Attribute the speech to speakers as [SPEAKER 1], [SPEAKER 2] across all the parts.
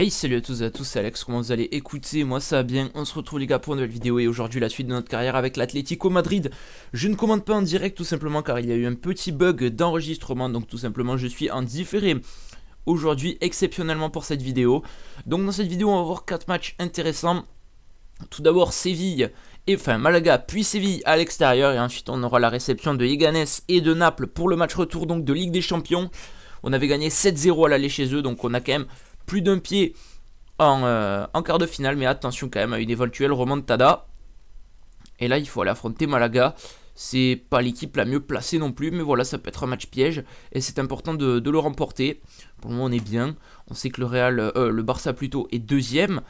[SPEAKER 1] Hey salut à tous et à tous, c'est Alex, comment vous allez Écoutez, moi ça va bien, on se retrouve les gars pour une nouvelle vidéo et aujourd'hui la suite de notre carrière avec l'Atlético Madrid. Je ne commande pas en direct tout simplement car il y a eu un petit bug d'enregistrement, donc tout simplement je suis en différé aujourd'hui exceptionnellement pour cette vidéo. Donc dans cette vidéo on va voir 4 matchs intéressants. Tout d'abord Séville, et, enfin Malaga puis Séville à l'extérieur et ensuite on aura la réception de Yeganes et de Naples pour le match retour donc de Ligue des Champions. On avait gagné 7-0 à l'aller chez eux donc on a quand même plus d'un pied euh, en, quart de finale. Mais attention quand même à une éventuelle remontada. Et là, il faut aller affronter Malaga. C'est pas l'équipe la mieux placée non plus, mais voilà, ça peut être un match piège et c'est important de, le remporter. Pour le moment, on est bien. On sait que le Real, euh, le Barça plutôt est deuxième.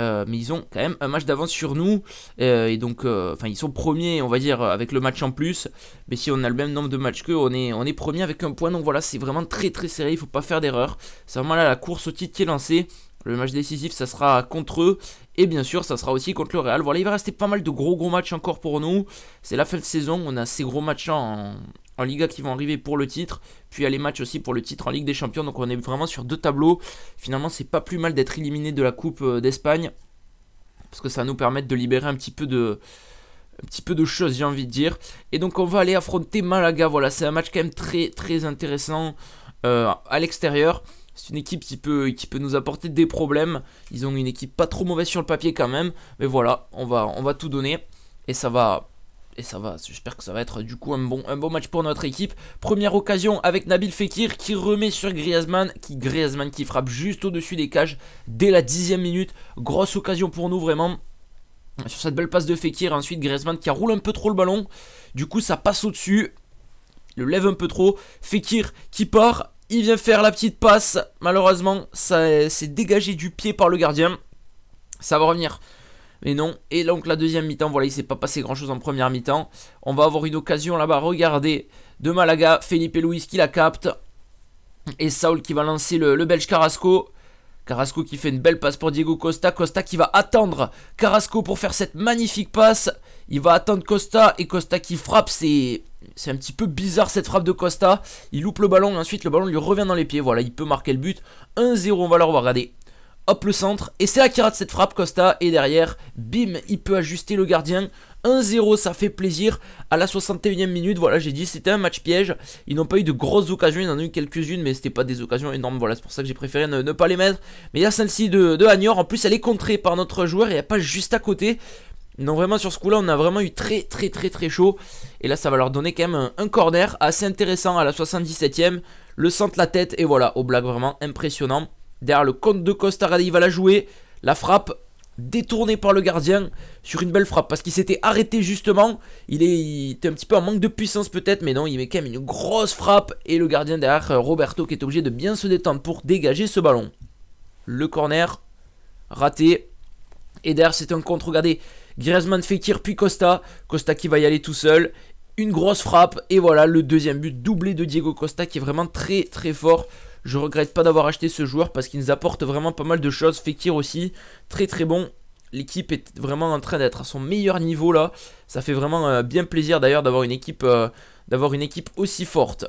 [SPEAKER 1] Euh, mais ils ont quand même un match d'avance sur nous. Euh, et donc, euh, enfin, ils sont premiers, on va dire, avec le match en plus. Mais si on a le même nombre de matchs qu'eux, on est, on est premier avec un point. Donc voilà, c'est vraiment très très serré. Il faut pas faire d'erreur. C'est vraiment là la course au titre qui est lancée. Le match décisif, ça sera contre eux. Et bien sûr, ça sera aussi contre le Real. Voilà, il va rester pas mal de gros gros matchs encore pour nous. C'est la fin de saison. On a ces gros matchs en, en Liga qui vont arriver pour le titre, puis il y a les matchs aussi pour le titre en Ligue des Champions. Donc on est vraiment sur deux tableaux. Finalement, c'est pas plus mal d'être éliminé de la Coupe euh, d'Espagne parce que ça va nous permettre de libérer un petit peu de petit peu de choses, j'ai envie de dire. Et donc on va aller affronter Malaga. Voilà, c'est un match quand même très très intéressant euh, à l'extérieur. C'est une équipe qui peut, qui peut nous apporter des problèmes. Ils ont une équipe pas trop mauvaise sur le papier quand même. Mais voilà, on va, on va tout donner. Et ça va et ça va, j'espère que ça va être du coup un bon, un bon match pour notre équipe. Première occasion avec Nabil Fekir qui remet sur Griezmann, qui Griezmann qui frappe juste au-dessus des cages dès la dixième minute. Grosse occasion pour nous vraiment. Sur cette belle passe de Fekir, ensuite Griezmann qui roule un peu trop le ballon. Du coup ça passe au-dessus. Le lève un peu trop. Fekir qui part. Il vient faire la petite passe. Malheureusement, ça s'est dégagé du pied par le gardien. Ça va revenir mais non. Et donc la deuxième mi-temps, voilà, il s'est pas passé grand-chose en première mi-temps. On va avoir une occasion là-bas, regardez, de Malaga, Felipe Luis qui la capte. Et Saul qui va lancer le, Belge Carrasco. Carrasco qui fait une belle passe pour Diego Costa. Costa qui va attendre Carrasco pour faire cette magnifique passe. Il va attendre Costa et Costa qui frappe. C'est un petit peu bizarre cette frappe de Costa. Il loupe le ballon. et Ensuite, le ballon lui revient dans les pieds. Voilà, il peut marquer le but. 1-0, on va le revoir. Regardez, hop le centre, et c'est là qu'il rate cette frappe Costa, et derrière, bim, il peut ajuster le gardien, 1-0, ça fait plaisir. À la 61e minute, voilà, j'ai dit, c'était un match piège. Ils n'ont pas eu de grosses occasions, ils en ont eu quelques-unes, mais c'était pas des occasions énormes. Voilà, c'est pour ça que j'ai préféré ne, pas les mettre. Mais il y a celle-ci de, de En plus, elle est contrée par notre joueur et a pas juste à côté. Non, vraiment, sur ce coup-là, on a vraiment eu très, très, très, très chaud. Et là, ça va leur donner quand même un, corner assez intéressant à la 77e. Le centre, la tête, et voilà, au blague, vraiment impressionnant. Derrière le compte de Costa, regardez, il va la jouer. La frappe détournée par le gardien sur une belle frappe parce qu'il s'était arrêté justement. Il, est, était un petit peu en manque de puissance peut-être, mais non, il met quand même une grosse frappe et le gardien derrière euh, Roberto qui est obligé de bien se détendre pour dégager ce ballon. Le corner raté. Et derrière, c'est un contre. Regardez, Griezmann, tir, puis Costa. Costa qui va y aller tout seul. Une grosse frappe. Et voilà, le deuxième but doublé de Diego Costa qui est vraiment très très fort. Je regrette pas d'avoir acheté ce joueur parce qu'il nous apporte vraiment pas mal de choses. Fekir aussi, très très bon. L'équipe est vraiment en train d'être à son meilleur niveau là. Ça fait vraiment euh, bien plaisir d'ailleurs d'avoir une, équipe, euh, une équipe aussi forte.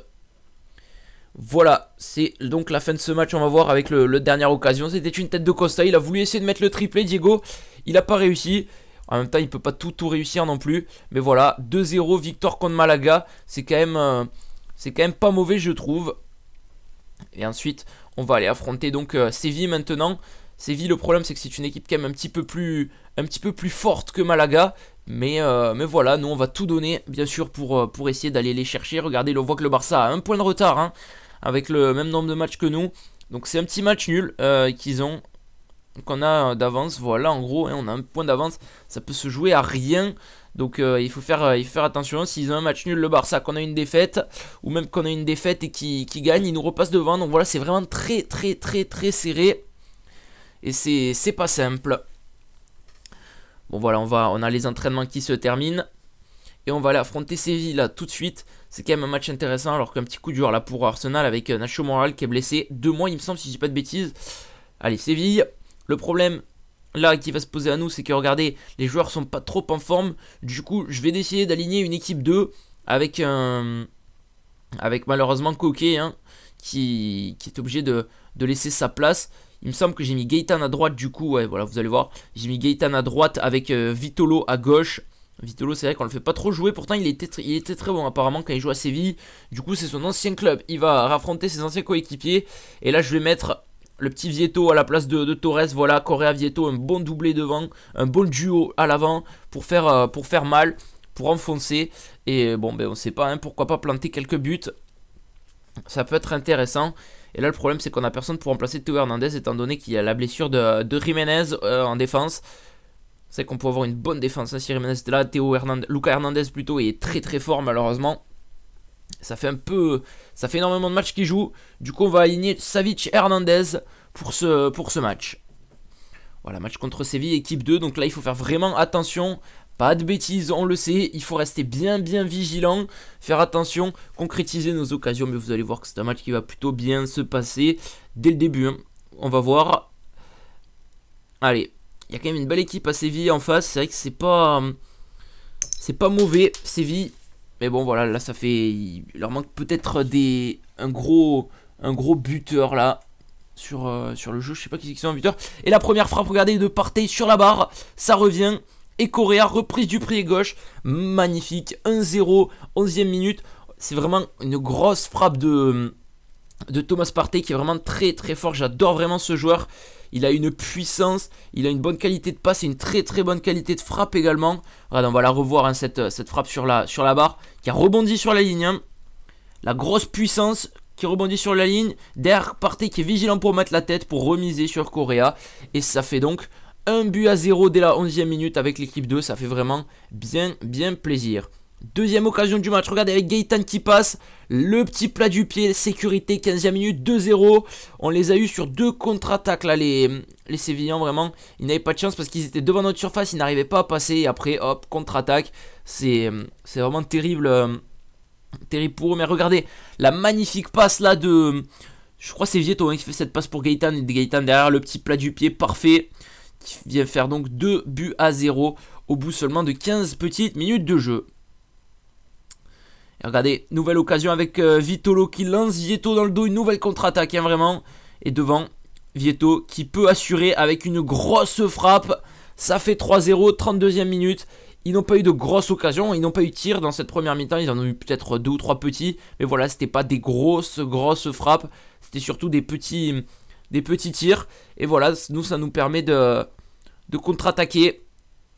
[SPEAKER 1] Voilà, c'est donc la fin de ce match. On va voir avec le, dernière occasion. C'était une tête de Costa. Il a voulu essayer de mettre le triplé, Diego. Il n'a pas réussi. En même temps, il ne peut pas tout, tout réussir non plus. Mais voilà, 2-0, victoire contre Malaga. C'est quand, euh, quand même pas mauvais, je trouve. Et ensuite, on va aller affronter donc euh, Séville maintenant. Séville, le problème, c'est que c'est une équipe quand même un petit peu plus, un petit peu plus forte que Malaga. Mais, euh, mais voilà, nous, on va tout donner, bien sûr, pour, euh, pour essayer d'aller les chercher. Regardez, on voit que le Barça a un point de retard, hein, avec le même nombre de matchs que nous. Donc c'est un petit match nul qu'ils ont, qu'on a d'avance. Voilà, en gros, hein, on a un point d'avance. Ça peut se jouer à rien. Donc euh, euh, il, faut faire, attention. S'ils ont un match nul, le Barça, qu'on a une défaite, ou même qu'on a une défaite et qui, gagne, ils nous repassent devant. Donc voilà, c'est vraiment très très très très serré. Et c'est pas simple. Bon voilà, on, va, on a les entraînements qui se terminent. Et on va aller affronter Séville là tout de suite. C'est quand même un match intéressant alors qu'un petit coup dur là pour Arsenal avec euh, Nacho Moral qui est blessé. Deux mois il me semble si je dis pas de bêtises. Allez Séville. Le problème là qui va se poser à nous, c'est que regardez, les joueurs sont pas trop en forme. Du coup, je vais décider d'aligner une équipe 2 avec Avec malheureusement Coquet hein, qui, est obligé de, laisser sa place. Il me semble que j'ai mis Gaëtan à droite du coup, voilà, vous allez voir. J'ai mis Gaëtan à droite avec euh, Vitolo à gauche. Vitolo, c'est vrai qu'on le fait pas trop jouer, pourtant il était, était très bon apparemment quand il joue à Séville. Du coup, c'est son ancien club. Il va raffronter ses anciens coéquipiers. Et là, je vais mettre le petit Vieto à la place de, Torres, voilà, Correa Vieto, un bon doublé devant, un bon duo à l'avant pour faire, euh, pour faire mal, pour enfoncer. Et bon, ben on sait pas, hein, pourquoi pas planter quelques buts. Ça peut être intéressant. Et là, le problème, c'est qu'on a personne pour remplacer Théo Hernandez, étant donné qu'il y a la blessure de, de Jiménez euh, en défense. C'est qu'on peut avoir une bonne défense hein, si Jiménez était là. Théo Hernandez, Luca Hernandez, plutôt, est très très fort, malheureusement. Ça fait un peu. Ça fait énormément de matchs qu'il joue. Du coup, on va aligner Savic Hernandez pour ce, pour ce match. Voilà, match contre Séville, équipe 2. Donc là, il faut faire vraiment attention. Pas de bêtises, on le sait. Il faut rester bien, bien vigilant. Faire attention, concrétiser nos occasions. Mais vous allez voir que c'est un match qui va plutôt bien se passer dès le début. Hein. On va voir. Allez, il y a quand même une belle équipe à Séville en face. C'est vrai que c'est pas. C'est pas mauvais, Séville. Mais bon, voilà, là, ça fait. Il leur manque peut-être des un gros, un gros buteur là. Sur, euh, sur le jeu, je sais pas qui c'est qui sont un buteur. Et la première frappe, regardez, de Partey sur la barre. Ça revient. Et Correa, reprise du prix gauche. Magnifique. 1-0, 11ème minute. C'est vraiment une grosse frappe de, de Thomas Partey qui est vraiment très très fort. J'adore vraiment ce joueur. Il a une puissance, il a une bonne qualité de passe et une très très bonne qualité de frappe également. Voilà, on va la revoir, hein, euh, cette, frappe sur la, sur la barre qui a rebondi sur la ligne. Hein. La grosse puissance qui rebondit sur la ligne. Derrière Partey qui est vigilant pour mettre la tête, pour remiser sur Correa. Et ça fait donc un but à zéro dès la 11e minute avec l'équipe 2. Ça fait vraiment bien bien plaisir. Deuxième occasion du match, regardez avec Gaëtan qui passe, le petit plat du pied, sécurité, 15e minute, 2-0. On les a eu sur deux contre-attaques là, les, les Sévillans vraiment. Ils n'avaient pas de chance parce qu'ils étaient devant notre surface, ils n'arrivaient pas à passer. Et après, hop, contre-attaque. C'est vraiment terrible, euh, terrible pour eux. Mais regardez, la magnifique passe là de... Je crois c'est Vietto hein, qui fait cette passe pour Gaëtan. Et Gaëtan derrière, le petit plat du pied, parfait. Qui vient faire donc Deux buts à 0 au bout seulement de 15 petites minutes de jeu. Regardez, nouvelle occasion avec euh, Vitolo qui lance. Vieto dans le dos, une nouvelle contre-attaque, hein, vraiment. Et devant, Vieto qui peut assurer avec une grosse frappe. Ça fait 3-0, 32e minute. Ils n'ont pas eu de grosses occasions, ils n'ont pas eu de tir dans cette première mi-temps. Ils en ont eu peut-être deux ou trois petits. Mais voilà, c'était pas des grosses, grosses frappes. C'était surtout des petits, des petits tirs. Et voilà, nous, ça nous permet de, de contre-attaquer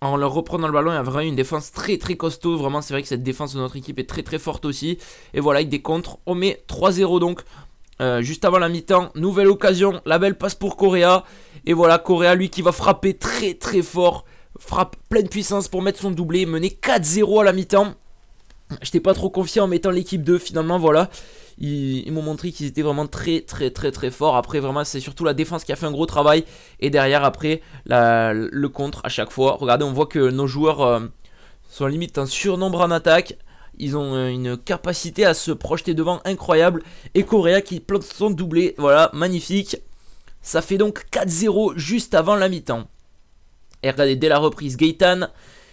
[SPEAKER 1] en leur reprenant le ballon, il y a vraiment une défense très très costaud. Vraiment, c'est vrai que cette défense de notre équipe est très très forte aussi. Et voilà, avec des contres, on met 3-0 donc. Euh, juste avant la mi-temps, nouvelle occasion, la belle passe pour Correa. Et voilà, Correa, lui qui va frapper très très fort. Frappe pleine puissance pour mettre son doublé, mener 4-0 à la mi-temps. J'étais pas trop confiant en mettant l'équipe 2 finalement voilà Ils, m'ont montré qu'ils étaient vraiment très très très très forts Après vraiment c'est surtout la défense qui a fait un gros travail Et derrière après le contre à chaque fois Regardez on voit que nos joueurs euh, sont limite un surnombre en attaque ils ont euh, une capacité à se projeter devant incroyable. Et Correa qui plante son doublé. Voilà, magnifique. Ça fait donc 4-0 juste avant la mi-temps. Et regardez, dès la reprise, Gaetan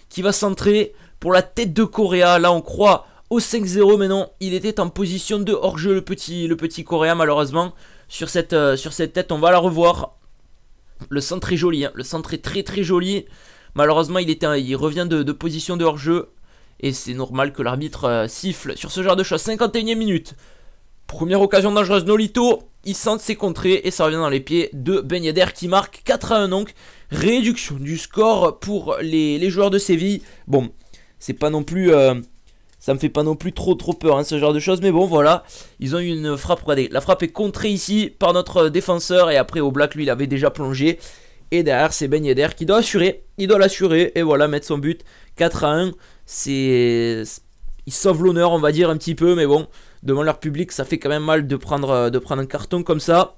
[SPEAKER 1] qui va centrer pour la tête de Coréa, Là, on croit au 5-0, mais non, il était en position de hors-jeu, le petit, le petit Correa, malheureusement. Sur cette, euh, sur cette tête, on va la revoir. Le centre est joli, hein. le centre est très très joli. Malheureusement, il, était, il revient de, position de hors-jeu. Et c'est normal que l'arbitre euh, siffle sur ce genre de choses. 51ème minute. Première occasion dangereuse, Nolito. Il sent ses contrées et ça revient dans les pieds de Ben qui marque 4 1 donc. Réduction du score pour les joueurs de Séville. Bon, c'est pas non plus euh, ça me fait pas non plus trop trop peur hein, ce genre de choses mais bon voilà ils ont eu une frappe regardez la frappe est contrée ici par notre euh, défenseur et après au black lui il avait déjà plongé et derrière c'est Ben qui doit assurer il doit l'assurer et voilà mettre son but 4 à 1 c'est il sauve l'honneur on va dire un petit peu mais bon devant leur public ça fait quand même mal de prendre euh, de prendre un carton comme ça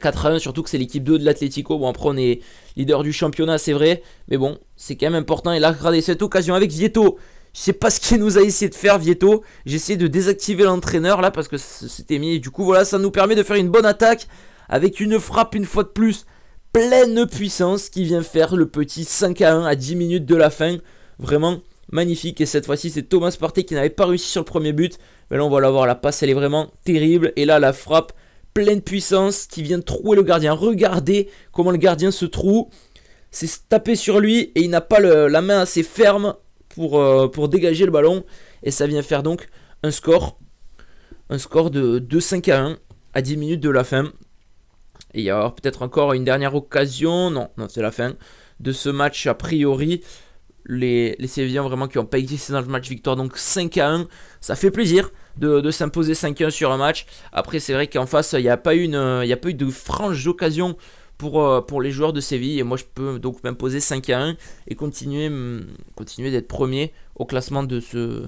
[SPEAKER 1] 4 à 1, surtout que c'est l'équipe 2 de l'Atletico Bon, après, on est leader du championnat, c'est vrai. Mais bon, c'est quand même important. Et là, regardez cette occasion avec Vieto. Je sais pas ce qu'il nous a essayé de faire, Vieto. J'ai essayé de désactiver l'entraîneur là parce que c'était mis. Du coup, voilà, ça nous permet de faire une bonne attaque avec une frappe une fois de plus. Pleine puissance qui vient faire le petit 5 à 1 à 10 minutes de la fin. Vraiment magnifique. Et cette fois-ci, c'est Thomas Partey qui n'avait pas réussi sur le premier but. Mais là, on va l'avoir. La passe, elle est vraiment terrible. Et là, la frappe pleine puissance qui vient trouer le gardien. Regardez comment le gardien se trouve C'est tapé sur lui et il n'a pas la main assez ferme pour, euh, pour dégager le ballon. Et ça vient faire donc un score. Un score de 2-5 à 1 à 10 minutes de la fin. Et il y aura peut-être encore une dernière occasion. Non, non c'est la fin de ce match a priori. Les, les vraiment qui n'ont pas existé dans le match victoire. Donc 5 à 1. Ça fait plaisir de, s'imposer 5-1 sur un match. Après, c'est vrai qu'en face, il n'y a, pas une, a pas eu de franges occasion pour, euh, pour les joueurs de Séville. Et moi, je peux donc m'imposer 5 à 1 et continuer, mm, continuer d'être premier au classement de ce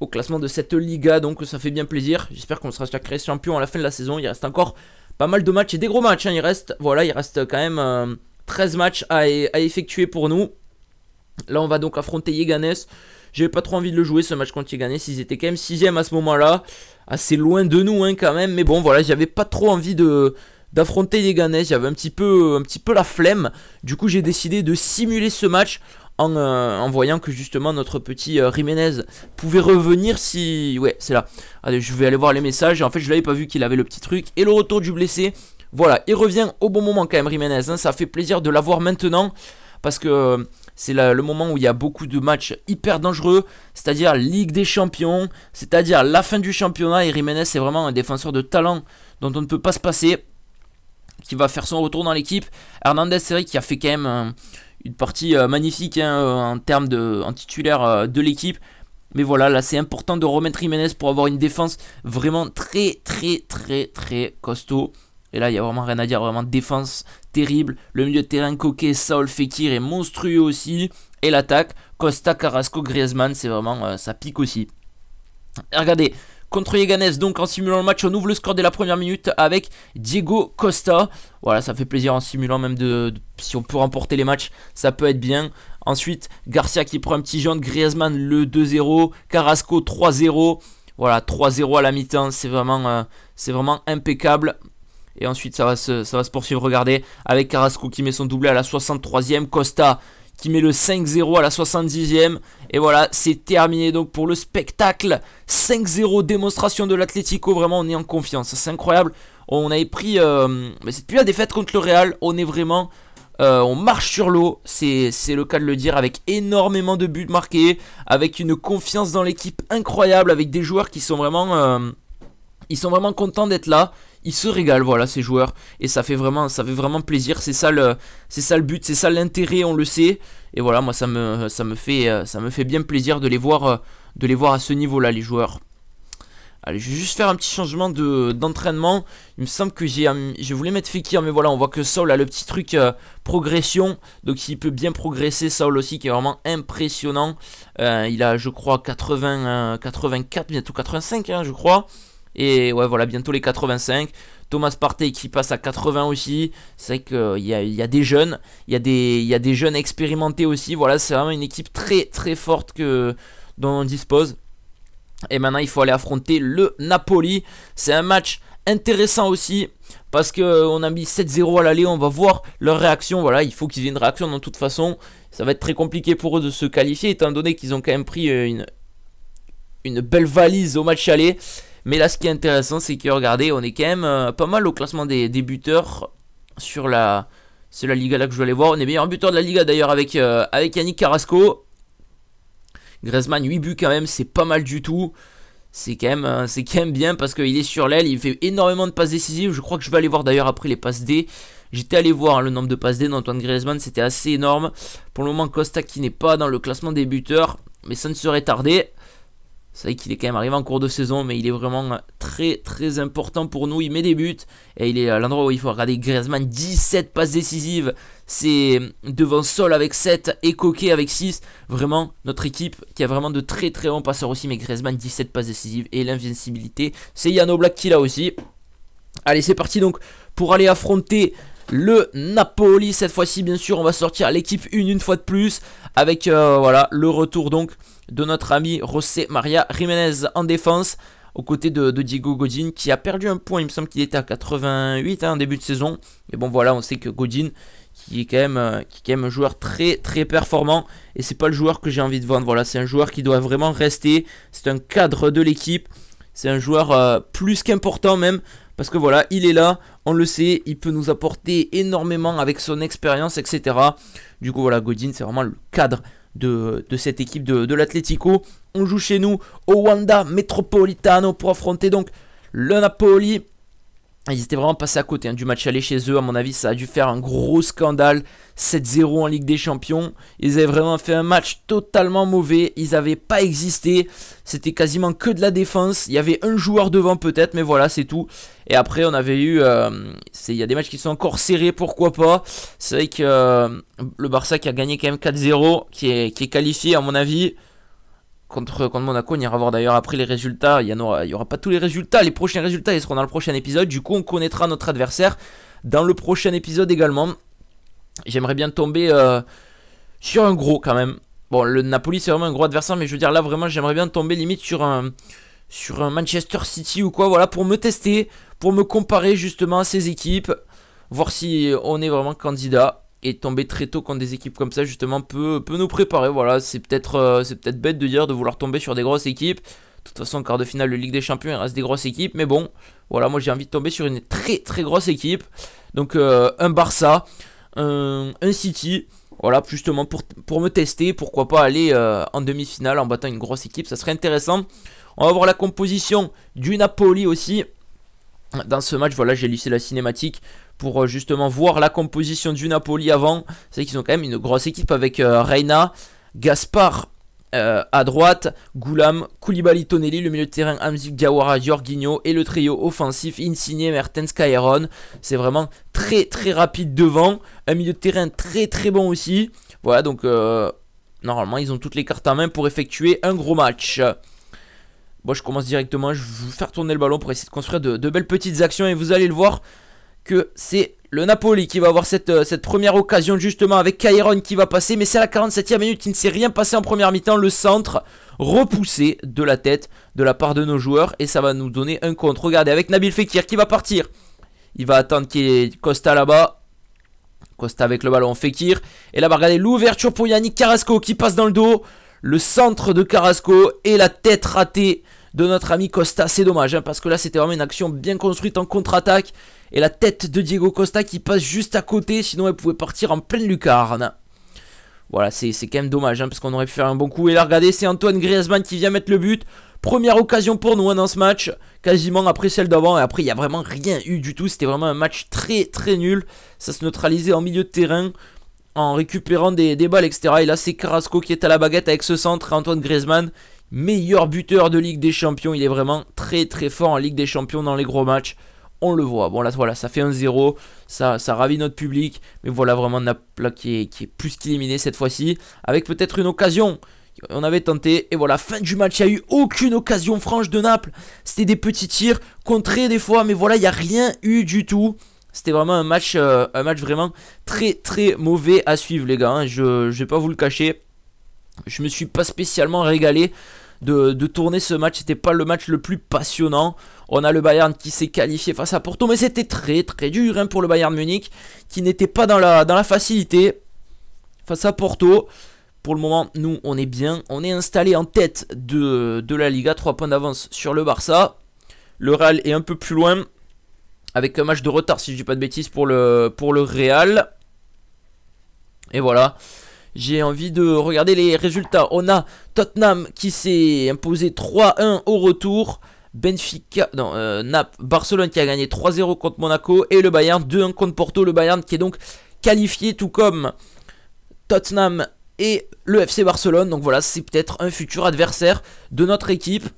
[SPEAKER 1] au classement de cette Liga. Donc, ça fait bien plaisir. J'espère qu'on sera sacré champion à la fin de la saison. Il reste encore pas mal de matchs et des gros matchs. Hein. Il, reste, voilà, il reste quand même 13 euh, matchs à, à effectuer pour nous. Là, on va donc affronter Yeganes. J'avais pas trop envie de le jouer ce match contre Yeganes. Ils étaient quand même 6 à ce moment-là. Assez loin de nous hein, quand même. Mais bon, voilà, j'avais pas trop envie de d'affronter Yeganes. J'avais un, petit peu, un petit peu la flemme. Du coup, j'ai décidé de simuler ce match en, euh, voyant que justement notre petit Riménez euh, pouvait revenir si... Ouais, c'est là. Allez, je vais aller voir les messages. En fait, je l'avais pas vu qu'il avait le petit truc. Et le retour du blessé. Voilà, il revient au bon moment quand même, Riménez. Hein. Ça fait plaisir de l'avoir maintenant parce que c'est le moment où il y a beaucoup de matchs hyper dangereux, c'est-à-dire Ligue des Champions, c'est-à-dire la fin du championnat. Et Jiménez, est vraiment un défenseur de talent dont on ne peut pas se passer, qui va faire son retour dans l'équipe. Hernandez, c'est vrai qu'il a fait quand même une partie euh, magnifique hein, euh, en termes de en titulaire euh, de l'équipe. Mais voilà, là c'est important de remettre Jiménez pour avoir une défense vraiment très très très très très costaud. Et là il n'y a vraiment rien à dire, vraiment défense terrible. Le milieu de terrain coquet, Saul Fekir est monstrueux aussi. Et l'attaque, Costa, Carrasco, Griezmann, c'est vraiment, euh, ça pique aussi. regardez, contre Yeganes, donc en simulant le match, on ouvre le score dès la première minute avec Diego Costa. Voilà, ça fait plaisir en simulant même de, si on peut remporter les matchs, ça peut être bien. Ensuite, Garcia qui prend un petit jaune, Griezmann le 2-0, Carrasco 3-0. Voilà, 3-0 à la mi-temps, c'est vraiment, euh, c'est vraiment impeccable. Et ensuite, ça va se, ça va se poursuivre. Regardez, avec Carrasco qui met son doublé à la 63e. Costa qui met le 5-0 à la 70e. Et voilà, c'est terminé donc pour le spectacle. 5-0, démonstration de l'Atletico, Vraiment, on est en confiance. C'est incroyable. On avait pris... Euh, mais c'est depuis la défaite contre le Real. On est vraiment... Euh, on marche sur l'eau, c'est le cas de le dire, avec énormément de buts marqués, avec une confiance dans l'équipe incroyable, avec des joueurs qui sont vraiment... Euh, ils sont vraiment contents d'être là ils se régalent, voilà, ces joueurs. Et ça fait vraiment, ça fait vraiment plaisir. C'est ça le, c'est ça le but, c'est ça l'intérêt, on le sait. Et voilà, moi, ça me, ça me fait, euh, ça me fait bien plaisir de les voir, euh, de les voir à ce niveau-là, les joueurs. Allez, je vais juste faire un petit changement d'entraînement. il me semble que j'ai, euh, je voulais mettre Fekir, mais voilà, on voit que Saul a le petit truc progression. Donc il peut bien progresser, Saul aussi, qui est vraiment impressionnant. il a, je crois, 80, 84, bientôt 85, hein, je crois. Et ouais, voilà, bientôt les 85. Thomas Partey qui passe à 80 aussi. C'est vrai qu'il euh, y, a, des jeunes, il y, a des, des jeunes expérimentés aussi. Voilà, c'est vraiment une équipe très très forte que, dont on dispose. Et maintenant, il faut aller affronter le Napoli. C'est un match intéressant aussi parce que euh, on a mis 7-0 à l'aller, on va voir leur réaction. Voilà, il faut qu'ils aient une réaction de toute façon. Ça va être très compliqué pour eux de se qualifier étant donné qu'ils ont quand même pris euh, une, une belle valise au match aller. Mais là, ce qui est intéressant, c'est que regardez, on est quand même euh, pas mal au classement des, buteurs sur la, la Liga là que je vais aller voir. On est meilleur buteur de la Liga d'ailleurs avec, euh, avec Yannick Carrasco. Griezmann, 8 buts quand même, c'est pas mal du tout. C'est quand, même, euh, quand même bien parce qu'il est sur l'aile, il fait énormément de passes décisives. Je crois que je vais aller voir d'ailleurs après les passes D. J'étais allé voir hein, le nombre de passes D d'Antoine Griezmann, c'était assez énorme. Pour le moment, Costa qui n'est pas dans le classement des buteurs, mais ça ne serait tardé. C'est vrai qu'il est quand même arrivé en cours de saison, mais il est vraiment très très important pour nous. Il met des buts et il est à l'endroit où il faut regarder Griezmann 17 passes décisives. C'est devant Sol avec 7 et Coquet avec 6. Vraiment notre équipe qui a vraiment de très très bons passeurs aussi, mais Griezmann 17 passes décisives et l'invincibilité. C'est Yano Black qui l'a aussi. Allez, c'est parti donc pour aller affronter le Napoli. Cette fois-ci, bien sûr, on va sortir l'équipe une une fois de plus avec euh, voilà le retour donc de notre ami José Maria Jiménez en défense aux côtés de, Diego Godin qui a perdu un point. Il me semble qu'il était à 88 en hein, début de saison. Mais bon, voilà, on sait que Godin qui est quand même euh, qui un joueur très très performant et c'est pas le joueur que j'ai envie de vendre. Voilà, c'est un joueur qui doit vraiment rester. C'est un cadre de l'équipe. C'est un joueur euh, plus qu'important même parce que voilà, il est là, on le sait, il peut nous apporter énormément avec son expérience, etc. Du coup, voilà, Godin, c'est vraiment le cadre de, cette équipe de, de l'Atlético. On joue chez nous au Wanda Metropolitano pour affronter donc le Napoli. Ils étaient vraiment passés à côté hein, du match aller chez eux. À mon avis, ça a dû faire un gros scandale. 7-0 en Ligue des Champions. Ils avaient vraiment fait un match totalement mauvais. Ils n'avaient pas existé. C'était quasiment que de la défense. Il y avait un joueur devant peut-être, mais voilà, c'est tout. Et après, on avait eu... Euh, il y a des matchs qui sont encore serrés, pourquoi pas. C'est vrai que euh, le Barça qui a gagné quand même 4-0, qui est qualifié à mon avis contre, Monaco. On ira voir d'ailleurs après les résultats. Il n'y aura, aura, pas tous les résultats. Les prochains résultats, ils seront dans le prochain épisode. Du coup, on connaîtra notre adversaire dans le prochain épisode également. J'aimerais bien tomber euh, sur un gros quand même. Bon, le Napoli, c'est vraiment un gros adversaire, mais je veux dire, là, vraiment, j'aimerais bien tomber limite sur un, sur un Manchester City ou quoi, voilà, pour me tester, pour me comparer justement à ces équipes, voir si on est vraiment candidat et tomber très tôt quand des équipes comme ça justement peut, nous préparer. Voilà, c'est peut-être euh, peut bête de dire de vouloir tomber sur des grosses équipes. De toute façon, quart de finale de Ligue des Champions, il reste des grosses équipes, mais bon, voilà, moi j'ai envie de tomber sur une très très grosse équipe. Donc euh, un Barça, un, City, voilà, justement pour, me tester, pourquoi pas aller euh, en demi-finale en battant une grosse équipe, ça serait intéressant. On va voir la composition du Napoli aussi dans ce match, voilà, j'ai lissé la cinématique pour euh, justement voir la composition du Napoli avant. C'est qu'ils ont quand même une grosse équipe avec euh, Reina, Gaspard euh, à droite, Goulam, Koulibaly, Tonelli, le milieu de terrain Amzik, Diawara, Jorginho et le trio offensif Insigne, Mertens, Kairon. C'est vraiment très très rapide devant, un milieu de terrain très très bon aussi. Voilà, donc normalement ils ont toutes les cartes en main pour effectuer un gros match. Bon, je commence directement. Je vais vous faire tourner le ballon pour essayer de construire de, belles petites actions. Et vous allez le voir que c'est le Napoli qui va avoir cette, euh, cette première occasion justement avec Kairon qui va passer. Mais c'est à la 47e minute. Il ne s'est rien passé en première mi-temps. Le centre repoussé de la tête de la part de nos joueurs. Et ça va nous donner un contre. Regardez avec Nabil Fekir qui va partir. Il va attendre qu'il ait Costa là-bas. Costa avec le ballon, Fekir. Et là, regardez l'ouverture pour Yannick Carrasco qui passe dans le dos. Le centre de Carrasco et la tête ratée de notre ami Costa. C'est dommage, hein, parce que là, c'était vraiment une action bien construite en contre-attaque. Et la tête de Diego Costa qui passe juste à côté, sinon elle pouvait partir en pleine lucarne. Voilà, c'est quand même dommage, hein, parce qu'on aurait pu faire un bon coup. Et là, regardez, c'est Antoine Griezmann qui vient mettre le but. Première occasion pour nous hein, dans ce match, quasiment après celle d'avant. Et après, il n'y a vraiment rien eu du tout. C'était vraiment un match très, très nul. Ça se neutralisait en milieu de terrain en récupérant des, des balles, etc. Et là, c'est Carrasco qui est à la baguette avec ce centre, Antoine Griezmann meilleur buteur de Ligue des Champions. Il est vraiment très très fort en Ligue des Champions dans les gros matchs. On le voit. Bon là voilà, ça fait 1-0, ça, ça ravit notre public. Mais voilà vraiment Naples qui est, qui est plus qu'éliminé cette fois-ci. Avec peut-être une occasion. On avait tenté et voilà, fin du match, il n'y a eu aucune occasion franche de Naples. C'était des petits tirs contrés des fois, mais voilà, il n'y a rien eu du tout. C'était vraiment un match, euh, un match vraiment très très mauvais à suivre les gars. Hein. Je vais pas vous le cacher. Je me suis pas spécialement régalé de, tourner ce match. C'était pas le match le plus passionnant. On a le Bayern qui s'est qualifié face à Porto, mais c'était très très dur hein, pour le Bayern Munich qui n'était pas dans la, dans la facilité face à Porto. Pour le moment, nous, on est bien. On est installé en tête de, de la Liga. 3 points d'avance sur le Barça. Le Real est un peu plus loin. Avec un match de retard, si je dis pas de bêtises, pour le, pour le Real. Et voilà. J'ai envie de regarder les résultats. On a Tottenham qui s'est imposé 3-1 au retour. Benfica, non, euh, Barcelone qui a gagné 3-0 contre Monaco. Et le Bayern 2-1 contre Porto. Le Bayern qui est donc qualifié tout comme Tottenham et le FC Barcelone. Donc voilà, c'est peut-être un futur adversaire de notre équipe.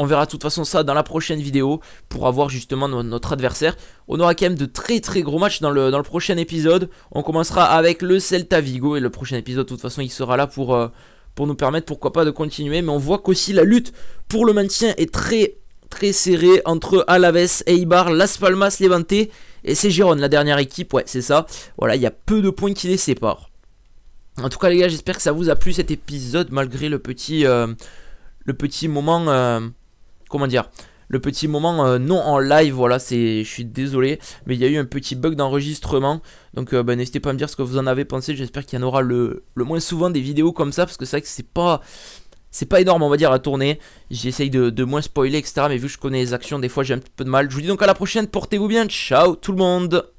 [SPEAKER 1] On verra de toute façon ça dans la prochaine vidéo pour avoir justement notre adversaire. On aura quand même de très très gros matchs dans le, dans le prochain épisode. On commencera avec le Celta Vigo et le prochain épisode de toute façon il sera là pour, euh, pour nous permettre pourquoi pas de continuer. Mais on voit qu'aussi la lutte pour le maintien est très très serrée entre Alaves, Eibar, Las Palmas, Levante et c'est la dernière équipe. Ouais c'est ça. Voilà il y a peu de points qui les séparent. En tout cas les gars j'espère que ça vous a plu cet épisode malgré le petit, euh, le petit moment... Euh, comment dire, le petit moment euh, non en live, voilà, c'est, je suis désolé, mais il y a eu un petit bug d'enregistrement, donc euh, bah, n'hésitez pas à me dire ce que vous en avez pensé, j'espère qu'il y en aura le, moins souvent des vidéos comme ça, parce que c'est vrai que c'est pas, c'est pas énorme on va dire à tourner, j'essaye de, de moins spoiler etc, mais vu que je connais les actions, des fois j'ai un petit peu de mal, je vous dis donc à la prochaine, portez-vous bien, ciao tout le monde